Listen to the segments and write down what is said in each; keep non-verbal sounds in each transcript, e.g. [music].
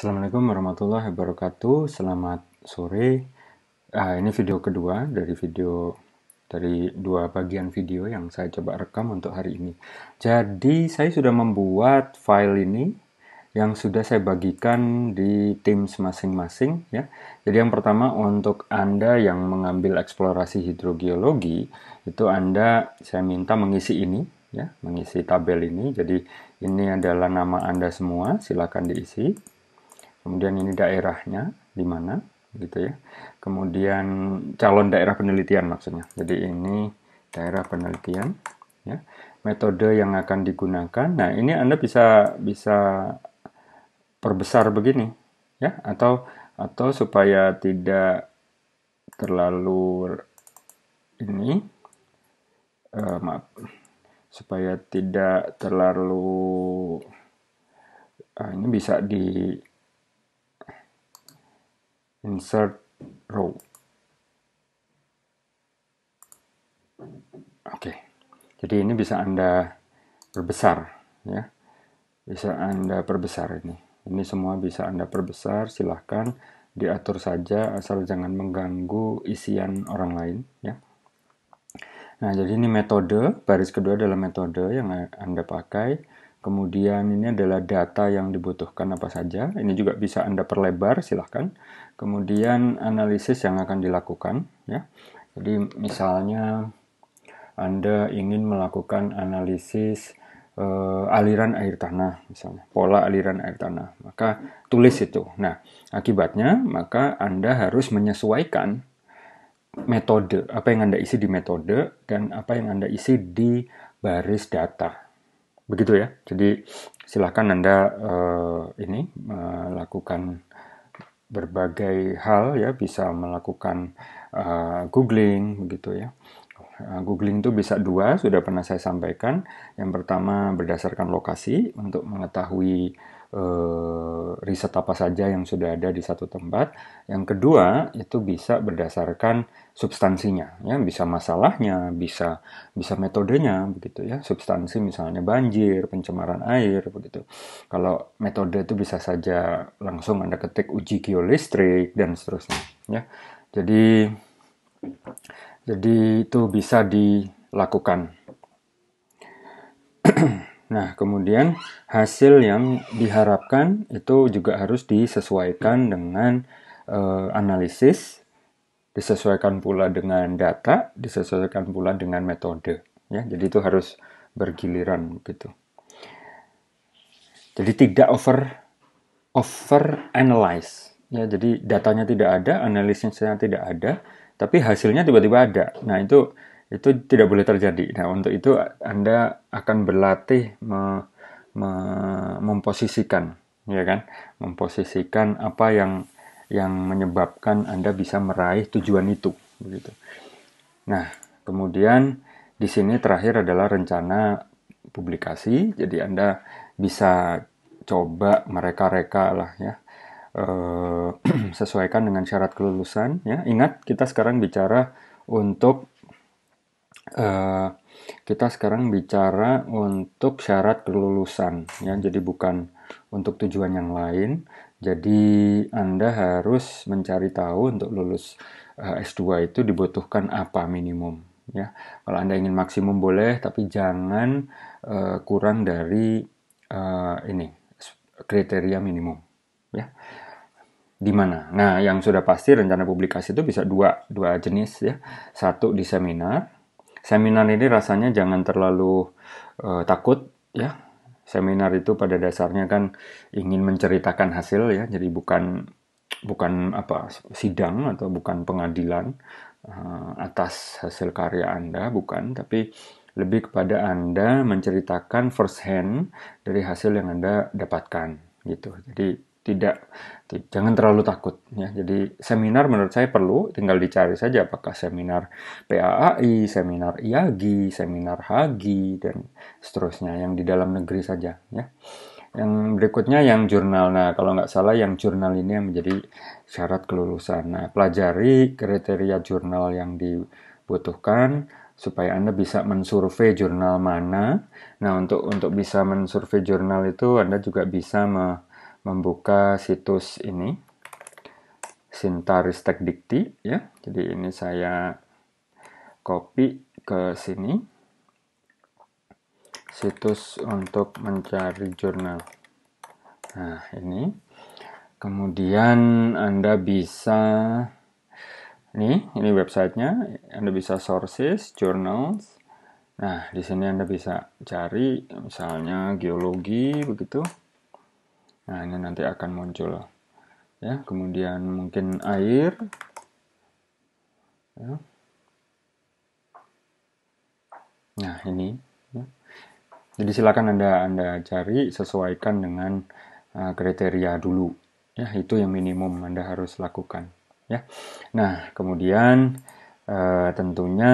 Assalamualaikum warahmatullahi wabarakatuh. Selamat sore. Uh, ini video kedua dari video dari dua bagian video yang saya coba rekam untuk hari ini. Jadi saya sudah membuat file ini yang sudah saya bagikan di teams masing-masing ya. Jadi yang pertama untuk Anda yang mengambil eksplorasi hidrogeologi itu Anda saya minta mengisi ini ya, mengisi tabel ini. Jadi ini adalah nama Anda semua, silakan diisi kemudian ini daerahnya di mana gitu ya kemudian calon daerah penelitian maksudnya jadi ini daerah penelitian ya metode yang akan digunakan nah ini anda bisa bisa perbesar begini ya atau atau supaya tidak terlalu ini uh, maaf supaya tidak terlalu uh, ini bisa di insert row oke jadi ini bisa anda perbesar ya bisa anda perbesar ini ini semua bisa anda perbesar silahkan diatur saja asal jangan mengganggu isian orang lain ya nah jadi ini metode baris kedua adalah metode yang anda pakai Kemudian ini adalah data yang dibutuhkan apa saja. Ini juga bisa Anda perlebar, silahkan. Kemudian analisis yang akan dilakukan. ya. Jadi misalnya Anda ingin melakukan analisis eh, aliran air tanah, misalnya pola aliran air tanah, maka tulis itu. Nah, akibatnya maka Anda harus menyesuaikan metode apa yang Anda isi di metode dan apa yang Anda isi di baris data begitu ya jadi silahkan anda uh, ini melakukan berbagai hal ya bisa melakukan uh, googling begitu ya eh, googling itu bisa dua sudah pernah saya sampaikan yang pertama berdasarkan lokasi untuk mengetahui eh, riset apa saja yang sudah ada di satu tempat. Yang kedua itu bisa berdasarkan substansinya, ya bisa masalahnya, bisa bisa metodenya, begitu ya. Substansi misalnya banjir, pencemaran air, begitu. Kalau metode itu bisa saja langsung anda ketik uji geolistrik dan seterusnya, ya. Jadi jadi itu bisa dilakukan. [clears throat] Nah, kemudian hasil yang diharapkan itu juga harus disesuaikan dengan e, analisis, disesuaikan pula dengan data, disesuaikan pula dengan metode. Ya, jadi itu harus bergiliran gitu. Jadi tidak over over analyze. Ya, jadi datanya tidak ada, analisisnya tidak ada, tapi hasilnya tiba-tiba ada. Nah, itu itu tidak boleh terjadi. Nah, untuk itu Anda akan berlatih me, me, memposisikan, ya kan? Memposisikan apa yang yang menyebabkan Anda bisa meraih tujuan itu, begitu. Nah, kemudian di sini terakhir adalah rencana publikasi. Jadi Anda bisa coba mereka-reka lah ya. Eh, [clears throat] sesuaikan dengan syarat kelulusan ya. Ingat kita sekarang bicara untuk Eh, kita sekarang bicara untuk syarat kelulusan ya jadi bukan untuk tujuan yang lain jadi anda harus mencari tahu untuk lulus uh, eh, S2 itu dibutuhkan apa minimum ya kalau anda ingin maksimum boleh tapi jangan uh, kurang dari uh, ini kriteria minimum ya di mana? Nah, yang sudah pasti rencana publikasi itu bisa dua, dua jenis ya. Satu di seminar, seminar ini rasanya jangan terlalu uh, takut ya. Seminar itu pada dasarnya kan ingin menceritakan hasil ya, jadi bukan bukan apa sidang atau bukan pengadilan uh, atas hasil karya Anda, bukan, tapi lebih kepada Anda menceritakan first hand dari hasil yang Anda dapatkan gitu. Jadi tidak jangan terlalu takut ya. Jadi seminar menurut saya perlu, tinggal dicari saja apakah seminar PAAI, seminar IAGI, seminar HAGI dan seterusnya yang di dalam negeri saja ya. Yang berikutnya yang jurnal. Nah, kalau nggak salah yang jurnal ini yang menjadi syarat kelulusan. Nah, pelajari kriteria jurnal yang dibutuhkan supaya Anda bisa mensurvei jurnal mana. Nah, untuk untuk bisa mensurvei jurnal itu Anda juga bisa me, membuka situs ini Sintaristek Dikti ya. Jadi ini saya copy ke sini situs untuk mencari jurnal. Nah, ini. Kemudian Anda bisa nih, ini websitenya. Anda bisa sources, journals. Nah, di sini Anda bisa cari misalnya geologi begitu. Nah, ini nanti akan muncul. Ya, kemudian mungkin air. Ya. Nah, ini. Ya. Jadi silakan Anda Anda cari sesuaikan dengan uh, kriteria dulu. Ya, itu yang minimum Anda harus lakukan, ya. Nah, kemudian uh, tentunya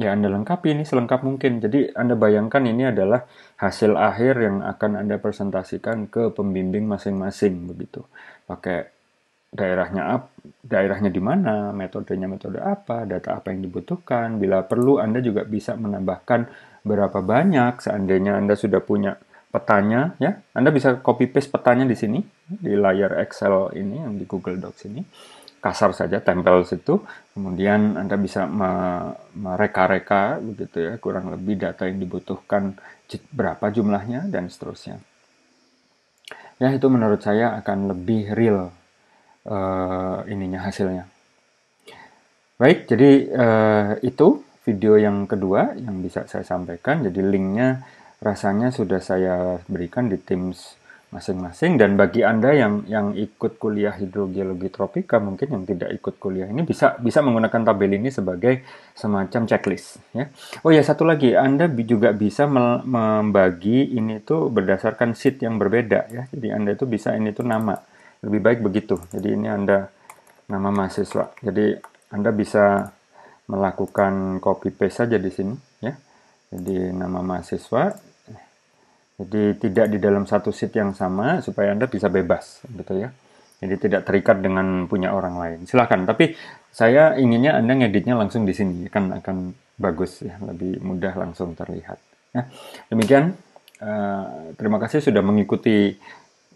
ya Anda lengkapi ini selengkap mungkin. Jadi Anda bayangkan ini adalah hasil akhir yang akan Anda presentasikan ke pembimbing masing-masing begitu. Pakai daerahnya apa, daerahnya di mana, metodenya metode apa, data apa yang dibutuhkan. Bila perlu Anda juga bisa menambahkan berapa banyak seandainya Anda sudah punya petanya ya. Anda bisa copy paste petanya di sini di layar Excel ini yang di Google Docs ini kasar saja tempel situ kemudian anda bisa mereka-reka begitu ya kurang lebih data yang dibutuhkan berapa jumlahnya dan seterusnya ya itu menurut saya akan lebih real uh, ininya hasilnya baik jadi uh, itu video yang kedua yang bisa saya sampaikan jadi linknya rasanya sudah saya berikan di Teams masing-masing dan bagi Anda yang yang ikut kuliah hidrogeologi tropika mungkin yang tidak ikut kuliah ini bisa bisa menggunakan tabel ini sebagai semacam checklist ya. Oh ya satu lagi Anda juga bisa membagi ini tuh berdasarkan sheet yang berbeda ya. Jadi Anda itu bisa ini tuh nama. Lebih baik begitu. Jadi ini Anda nama mahasiswa. Jadi Anda bisa melakukan copy paste saja di sini ya. Jadi nama mahasiswa jadi tidak di dalam satu seat yang sama supaya Anda bisa bebas gitu ya. Jadi tidak terikat dengan punya orang lain. Silahkan, tapi saya inginnya Anda ngeditnya langsung di sini kan akan bagus ya, lebih mudah langsung terlihat. Ya. Demikian, uh, terima kasih sudah mengikuti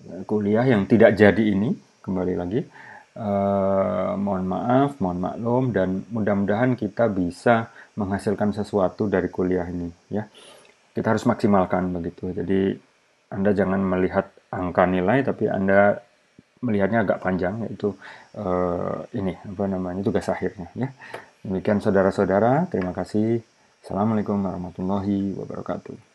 eh, kuliah yang tidak jadi ini kembali lagi. Uh, mohon maaf, mohon maklum, dan mudah-mudahan kita bisa menghasilkan sesuatu dari kuliah ini ya kita harus maksimalkan begitu. Jadi Anda jangan melihat angka nilai, tapi Anda melihatnya agak panjang, yaitu uh, ini apa namanya tugas akhirnya. Ya. Demikian saudara-saudara, terima kasih. Assalamualaikum warahmatullahi wabarakatuh.